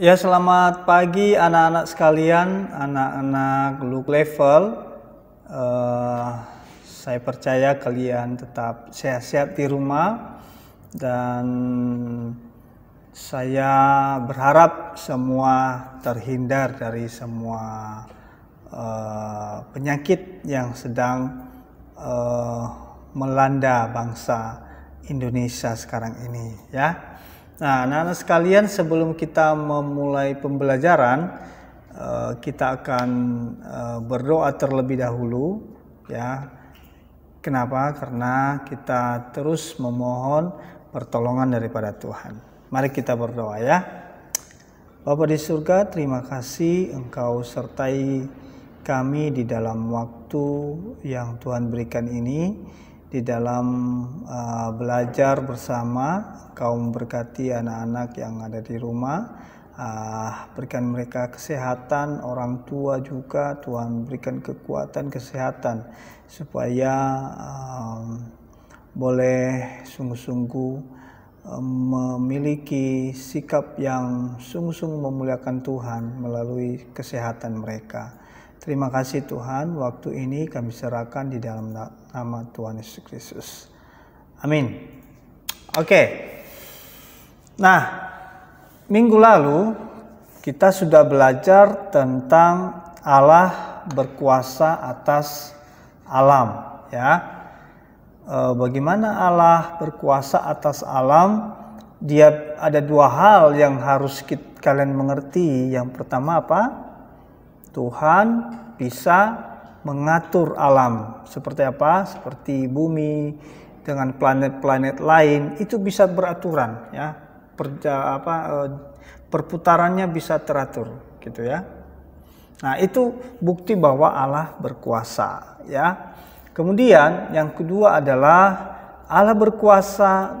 Ya selamat pagi anak-anak sekalian, anak-anak look level. Uh, saya percaya kalian tetap sehat-sehat di rumah dan saya berharap semua terhindar dari semua uh, penyakit yang sedang uh, melanda bangsa Indonesia sekarang ini ya. Nah, anak-anak sekalian, sebelum kita memulai pembelajaran, eh, kita akan eh, berdoa terlebih dahulu, ya. Kenapa? Karena kita terus memohon pertolongan daripada Tuhan. Mari kita berdoa ya. Bapak di surga, terima kasih Engkau sertai kami di dalam waktu yang Tuhan berikan ini di dalam uh, belajar bersama kaum berkati anak-anak yang ada di rumah uh, berikan mereka kesehatan orang tua juga Tuhan berikan kekuatan kesehatan supaya um, boleh sungguh-sungguh um, memiliki sikap yang sungguh-sungguh memuliakan Tuhan melalui kesehatan mereka. Terima kasih Tuhan, waktu ini kami serahkan di dalam nama Tuhan Yesus Kristus. Amin. Oke. Okay. Nah, minggu lalu kita sudah belajar tentang Allah berkuasa atas alam, ya. E, bagaimana Allah berkuasa atas alam? Dia ada dua hal yang harus kita, kalian mengerti. Yang pertama apa? Tuhan bisa mengatur alam seperti apa? Seperti bumi dengan planet-planet lain itu bisa beraturan ya. Per, apa eh, perputarannya bisa teratur gitu ya. Nah, itu bukti bahwa Allah berkuasa ya. Kemudian yang kedua adalah Allah berkuasa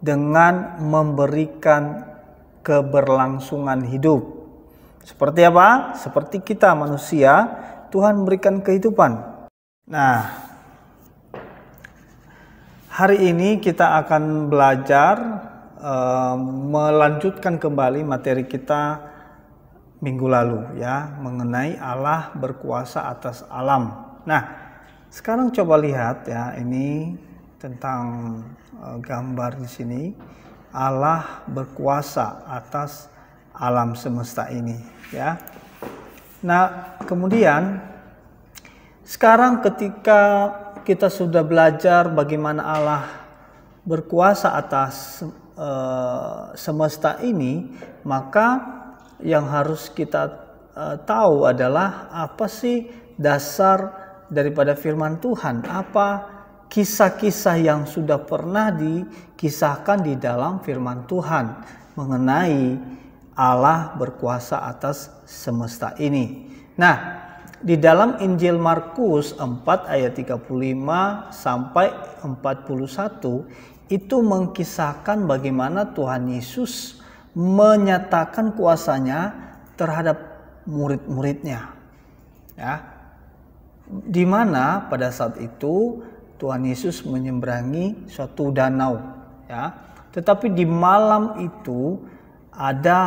dengan memberikan keberlangsungan hidup seperti apa? Seperti kita manusia, Tuhan berikan kehidupan. Nah, hari ini kita akan belajar e, melanjutkan kembali materi kita minggu lalu ya mengenai Allah berkuasa atas alam. Nah, sekarang coba lihat ya ini tentang e, gambar di sini Allah berkuasa atas alam semesta ini ya. Nah, kemudian sekarang ketika kita sudah belajar bagaimana Allah berkuasa atas e, semesta ini, maka yang harus kita e, tahu adalah apa sih dasar daripada firman Tuhan? Apa kisah-kisah yang sudah pernah dikisahkan di dalam firman Tuhan mengenai Allah berkuasa atas semesta ini. Nah, di dalam Injil Markus 4 ayat 35 sampai 41 itu mengkisahkan bagaimana Tuhan Yesus menyatakan kuasanya terhadap murid-muridnya. Ya. Di mana pada saat itu Tuhan Yesus menyeberangi suatu danau, ya. Tetapi di malam itu ada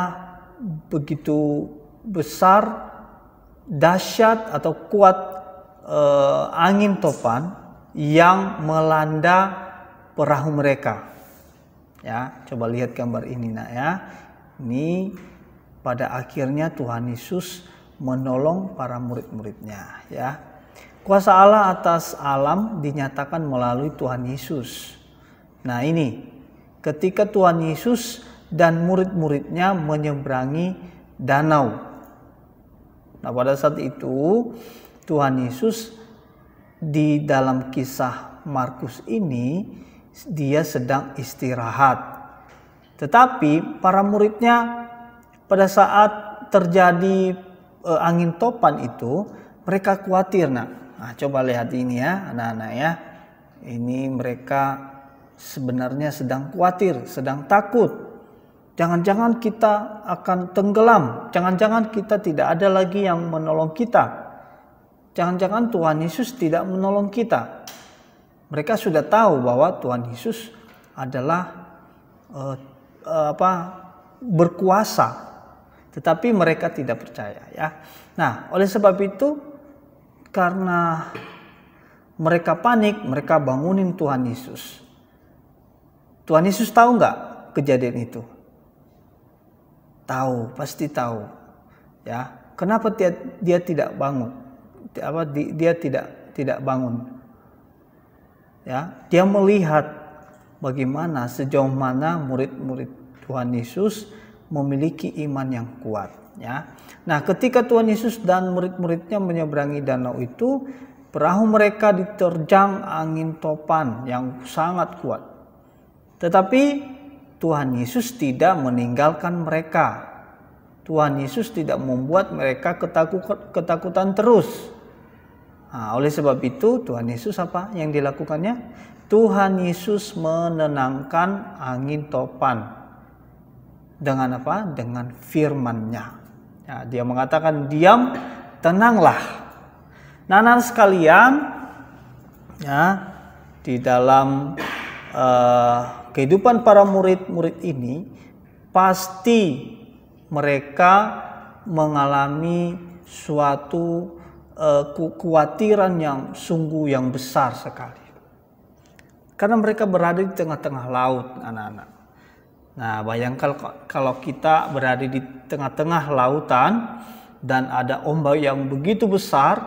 begitu besar dahsyat atau kuat eh, angin topan yang melanda perahu mereka. Ya, coba lihat gambar ini nak ya. Ini pada akhirnya Tuhan Yesus menolong para murid-muridnya ya. Kuasa Allah atas alam dinyatakan melalui Tuhan Yesus. Nah, ini ketika Tuhan Yesus dan murid-muridnya menyeberangi danau. Nah, pada saat itu Tuhan Yesus di dalam kisah Markus ini dia sedang istirahat. Tetapi para muridnya pada saat terjadi e, angin topan itu mereka khawatir nak. Nah, coba lihat ini ya anak-anak ya. Ini mereka sebenarnya sedang khawatir, sedang takut. Jangan-jangan kita akan tenggelam. Jangan-jangan kita tidak ada lagi yang menolong kita. Jangan-jangan Tuhan Yesus tidak menolong kita. Mereka sudah tahu bahwa Tuhan Yesus adalah uh, apa berkuasa, tetapi mereka tidak percaya ya. Nah, oleh sebab itu karena mereka panik, mereka bangunin Tuhan Yesus. Tuhan Yesus tahu nggak kejadian itu? tahu pasti tahu ya kenapa dia, dia tidak bangun apa dia tidak tidak bangun ya dia melihat bagaimana sejauh mana murid-murid Tuhan Yesus memiliki iman yang kuat ya nah ketika Tuhan Yesus dan murid-muridnya menyeberangi danau itu perahu mereka diterjang angin topan yang sangat kuat tetapi Tuhan Yesus tidak meninggalkan mereka. Tuhan Yesus tidak membuat mereka ketakutan terus. Nah, oleh sebab itu Tuhan Yesus apa yang dilakukannya? Tuhan Yesus menenangkan angin topan dengan apa? Dengan firmannya. Nah, dia mengatakan diam, tenanglah. Nah, sekalian, ya di dalam uh, kehidupan para murid-murid ini pasti mereka mengalami suatu uh, kekhawatiran yang sungguh yang besar sekali. Karena mereka berada di tengah-tengah laut, anak-anak. Nah, bayangkan kalau kita berada di tengah-tengah lautan dan ada ombak yang begitu besar,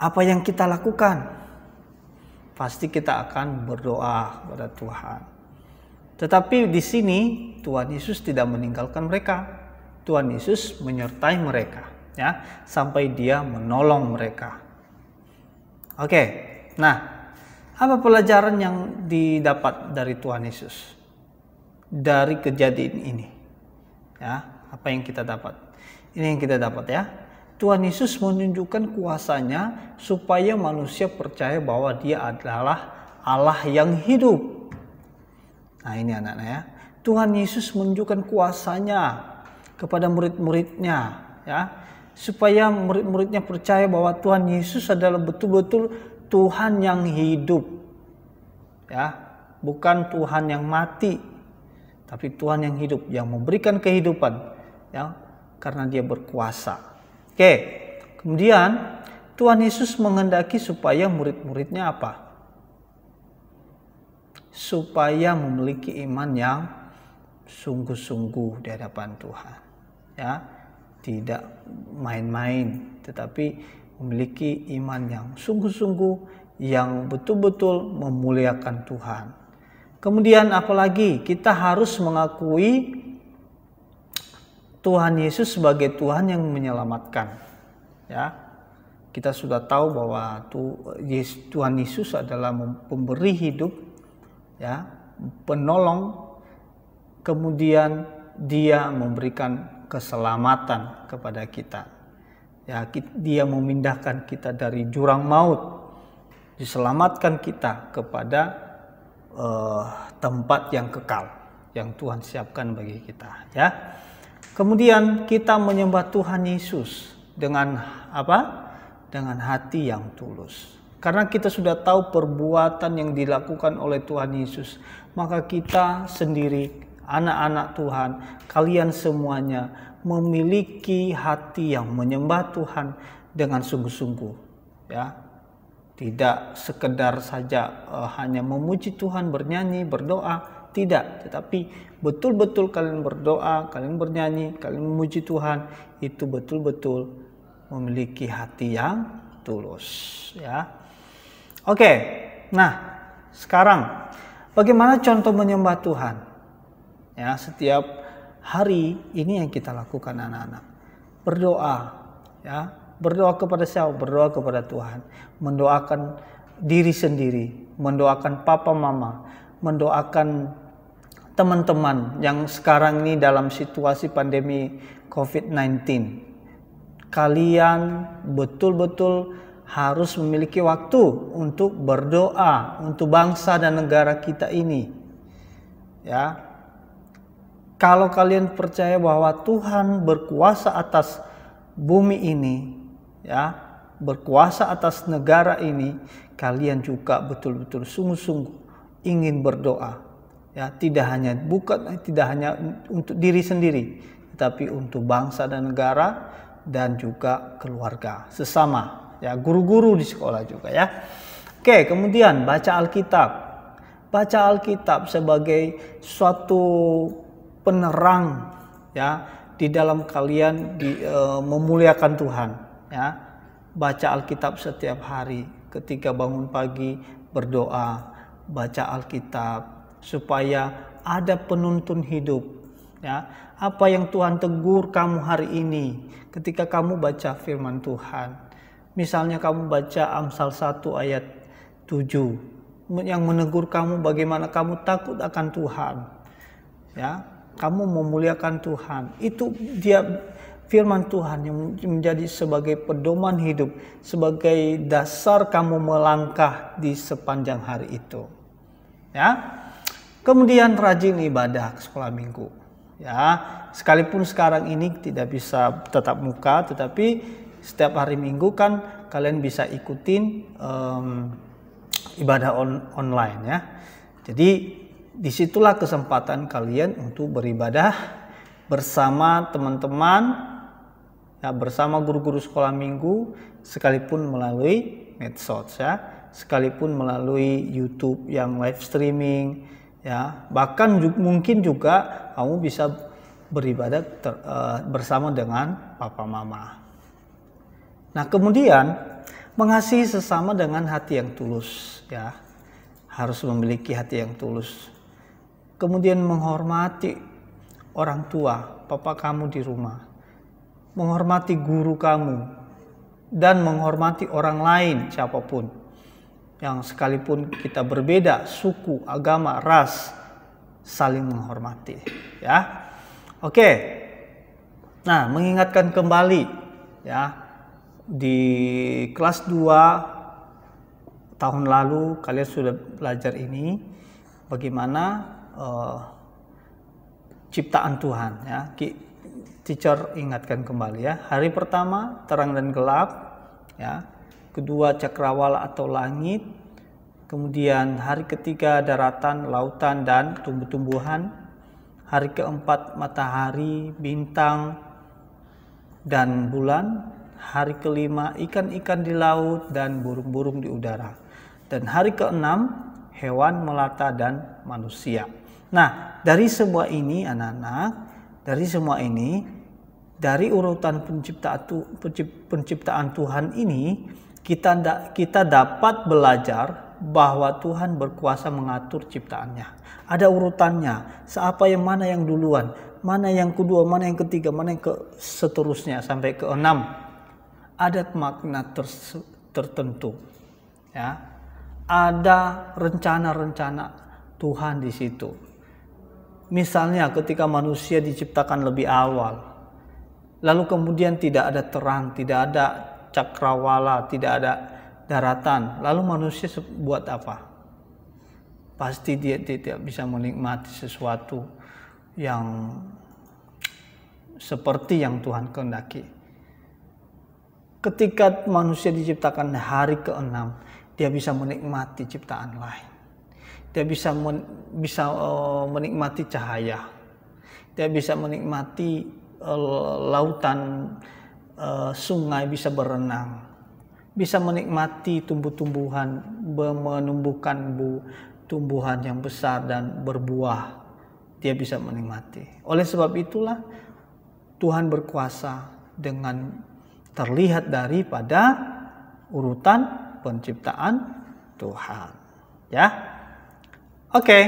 apa yang kita lakukan? Pasti kita akan berdoa kepada Tuhan. Tetapi di sini Tuhan Yesus tidak meninggalkan mereka. Tuhan Yesus menyertai mereka ya sampai dia menolong mereka. Oke. Nah, apa pelajaran yang didapat dari Tuhan Yesus dari kejadian ini? Ya, apa yang kita dapat? Ini yang kita dapat ya. Tuhan Yesus menunjukkan kuasanya supaya manusia percaya bahwa dia adalah Allah yang hidup Nah ini anak-anak ya. Tuhan Yesus menunjukkan kuasanya kepada murid-muridnya ya supaya murid-muridnya percaya bahwa Tuhan Yesus adalah betul-betul Tuhan yang hidup ya bukan Tuhan yang mati tapi Tuhan yang hidup yang memberikan kehidupan ya karena dia berkuasa oke kemudian Tuhan Yesus menghendaki supaya murid-muridnya apa supaya memiliki iman yang sungguh-sungguh di hadapan Tuhan ya tidak main-main tetapi memiliki iman yang sungguh-sungguh yang betul-betul memuliakan Tuhan kemudian apalagi kita harus mengakui Tuhan Yesus sebagai Tuhan yang menyelamatkan ya kita sudah tahu bahwa Tuhan Yesus adalah pemberi hidup ya penolong kemudian dia memberikan keselamatan kepada kita ya dia memindahkan kita dari jurang maut diselamatkan kita kepada uh, tempat yang kekal yang Tuhan siapkan bagi kita ya kemudian kita menyembah Tuhan Yesus dengan apa dengan hati yang tulus karena kita sudah tahu perbuatan yang dilakukan oleh Tuhan Yesus, maka kita sendiri, anak-anak Tuhan, kalian semuanya memiliki hati yang menyembah Tuhan dengan sungguh-sungguh, ya. Tidak sekedar saja uh, hanya memuji Tuhan, bernyanyi, berdoa, tidak, tetapi betul-betul kalian berdoa, kalian bernyanyi, kalian memuji Tuhan, itu betul-betul memiliki hati yang tulus, ya Oke, nah sekarang bagaimana contoh menyembah Tuhan? Ya, setiap hari ini yang kita lakukan anak-anak. Berdoa, ya, berdoa kepada siapa? Berdoa kepada Tuhan, mendoakan diri sendiri, mendoakan papa mama, mendoakan teman-teman yang sekarang ini dalam situasi pandemi COVID-19. Kalian betul-betul harus memiliki waktu untuk berdoa untuk bangsa dan negara kita ini. Ya. Kalau kalian percaya bahwa Tuhan berkuasa atas bumi ini, ya, berkuasa atas negara ini, kalian juga betul-betul sungguh-sungguh ingin berdoa. Ya, tidak hanya bukan tidak hanya untuk diri sendiri, tetapi untuk bangsa dan negara dan juga keluarga sesama ya guru-guru di sekolah juga ya. Oke, kemudian baca Alkitab. Baca Alkitab sebagai suatu penerang ya di dalam kalian di, e, memuliakan Tuhan ya. Baca Alkitab setiap hari ketika bangun pagi berdoa, baca Alkitab supaya ada penuntun hidup ya apa yang Tuhan tegur kamu hari ini ketika kamu baca firman Tuhan Misalnya kamu baca Amsal 1 ayat 7 yang menegur kamu bagaimana kamu takut akan Tuhan. Ya, kamu memuliakan Tuhan. Itu dia firman Tuhan yang menjadi sebagai pedoman hidup, sebagai dasar kamu melangkah di sepanjang hari itu. Ya. Kemudian rajin ibadah sekolah minggu. Ya, sekalipun sekarang ini tidak bisa tetap muka, tetapi setiap hari Minggu kan kalian bisa ikutin um, ibadah on online ya. Jadi disitulah kesempatan kalian untuk beribadah bersama teman-teman, ya, bersama guru-guru sekolah minggu, sekalipun melalui medsos ya, sekalipun melalui YouTube yang live streaming ya, bahkan juga, mungkin juga kamu bisa beribadah ter, uh, bersama dengan papa mama. Nah, kemudian mengasihi sesama dengan hati yang tulus, ya. Harus memiliki hati yang tulus. Kemudian menghormati orang tua, papa kamu di rumah. Menghormati guru kamu dan menghormati orang lain siapapun. Yang sekalipun kita berbeda suku, agama, ras, saling menghormati, ya. Oke. Nah, mengingatkan kembali ya di kelas 2 tahun lalu kalian sudah belajar ini bagaimana uh, ciptaan Tuhan ya. Teacher ingatkan kembali ya. Hari pertama terang dan gelap ya. Kedua cakrawala atau langit. Kemudian hari ketiga daratan, lautan dan tumbuh-tumbuhan. Hari keempat matahari, bintang dan bulan hari kelima ikan-ikan di laut dan burung-burung di udara. Dan hari keenam hewan melata dan manusia. Nah, dari semua ini anak-anak, dari semua ini dari urutan penciptaan, Tuhan ini kita kita dapat belajar bahwa Tuhan berkuasa mengatur ciptaannya. Ada urutannya, seapa yang mana yang duluan, mana yang kedua, mana yang ketiga, mana yang ke seterusnya sampai ke enam ada makna ter tertentu. Ya. Ada rencana-rencana Tuhan di situ. Misalnya ketika manusia diciptakan lebih awal, lalu kemudian tidak ada terang, tidak ada cakrawala, tidak ada daratan, lalu manusia buat apa? Pasti dia tidak bisa menikmati sesuatu yang seperti yang Tuhan kehendaki ketika manusia diciptakan hari keenam, dia bisa menikmati ciptaan lain. Dia bisa men, bisa uh, menikmati cahaya. Dia bisa menikmati uh, lautan, uh, sungai bisa berenang. Bisa menikmati tumbuh-tumbuhan, menumbuhkan bu, tumbuhan yang besar dan berbuah. Dia bisa menikmati. Oleh sebab itulah Tuhan berkuasa dengan terlihat daripada urutan penciptaan Tuhan. Ya. Oke.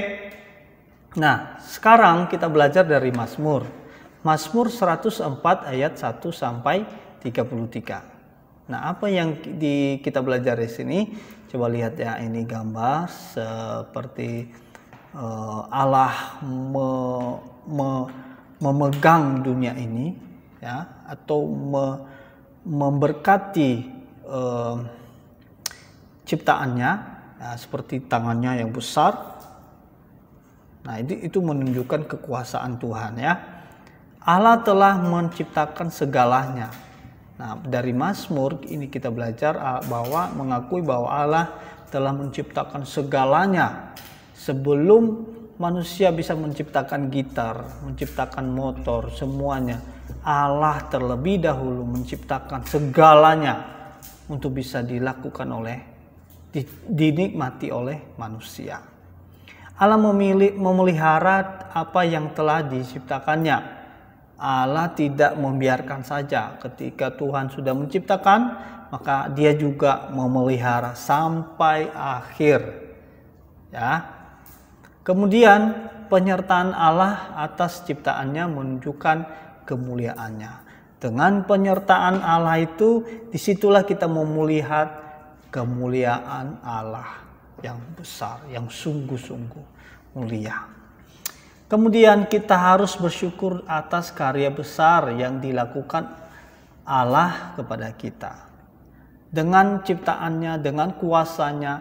Nah, sekarang kita belajar dari Mazmur. Mazmur 104 ayat 1 sampai 33. Nah, apa yang di, kita belajar di sini? Coba lihat ya, ini gambar seperti uh, Allah me, me, memegang dunia ini ya atau me, memberkati uh, ciptaannya ya, seperti tangannya yang besar nah itu itu menunjukkan kekuasaan Tuhan ya Allah telah menciptakan segalanya Nah, dari Mazmur ini kita belajar ah, bahwa mengakui bahwa Allah telah menciptakan segalanya sebelum manusia bisa menciptakan gitar, menciptakan motor, semuanya. Allah terlebih dahulu menciptakan segalanya untuk bisa dilakukan oleh dinikmati oleh manusia. Allah memilih memelihara apa yang telah diciptakannya. Allah tidak membiarkan saja ketika Tuhan sudah menciptakan, maka dia juga memelihara sampai akhir. Ya. Kemudian penyertaan Allah atas ciptaannya menunjukkan kemuliaannya. Dengan penyertaan Allah itu, disitulah kita mau melihat kemuliaan Allah yang besar, yang sungguh-sungguh mulia. Kemudian kita harus bersyukur atas karya besar yang dilakukan Allah kepada kita. Dengan ciptaannya, dengan kuasanya,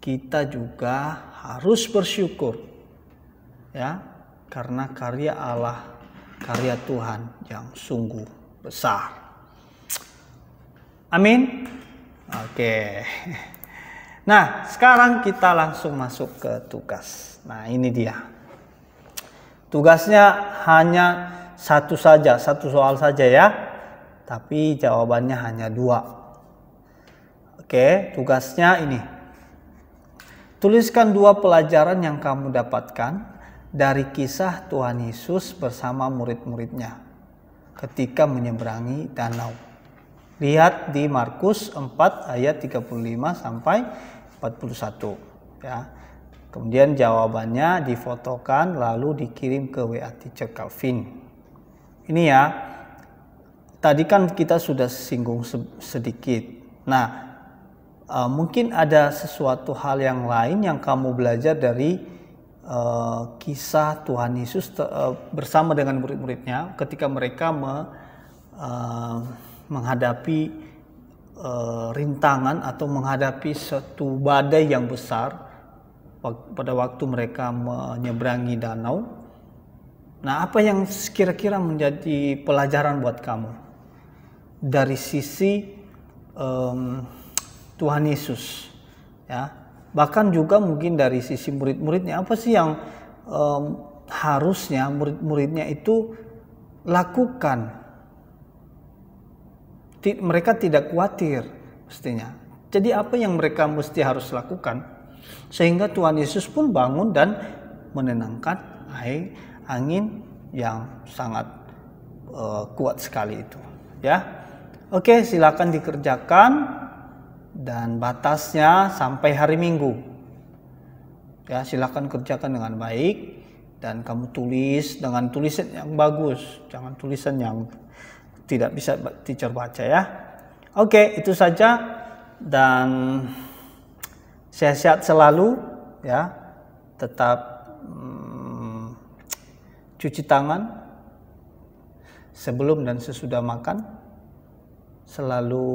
kita juga harus bersyukur. Ya, karena karya Allah karya Tuhan yang sungguh besar. Amin. Oke. Nah, sekarang kita langsung masuk ke tugas. Nah, ini dia. Tugasnya hanya satu saja, satu soal saja ya. Tapi jawabannya hanya dua. Oke, tugasnya ini. Tuliskan dua pelajaran yang kamu dapatkan dari kisah Tuhan Yesus bersama murid-muridnya ketika menyeberangi danau. Lihat di Markus 4 ayat 35 sampai 41 ya. Kemudian jawabannya difotokan lalu dikirim ke WA Teacher Calvin. Ini ya. Tadi kan kita sudah singgung sedikit. Nah, eh, mungkin ada sesuatu hal yang lain yang kamu belajar dari Eh, kisah Tuhan Yesus eh, bersama dengan murid-muridnya ketika mereka eh, menghadapi rintangan atau menghadapi satu badai yang besar pada waktu mereka menyeberangi danau. Nah, apa yang kira-kira menjadi pelajaran buat kamu dari sisi um, Tuhan Yesus, ya? bahkan juga mungkin dari sisi murid-muridnya apa sih yang um, harusnya murid-muridnya itu lakukan T mereka tidak khawatir mestinya jadi apa yang mereka mesti harus lakukan sehingga Tuhan Yesus pun bangun dan menenangkan air angin yang sangat uh, kuat sekali itu ya oke silakan dikerjakan dan batasnya sampai hari Minggu. Ya, silakan kerjakan dengan baik dan kamu tulis dengan tulisan yang bagus, jangan tulisan yang tidak bisa teacher baca ya. Oke, itu saja dan sehat-sehat selalu ya. Tetap hmm, cuci tangan sebelum dan sesudah makan. Selalu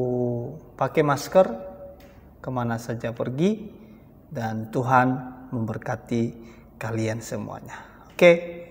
pakai masker kemana saja pergi dan Tuhan memberkati kalian semuanya. Oke. Okay.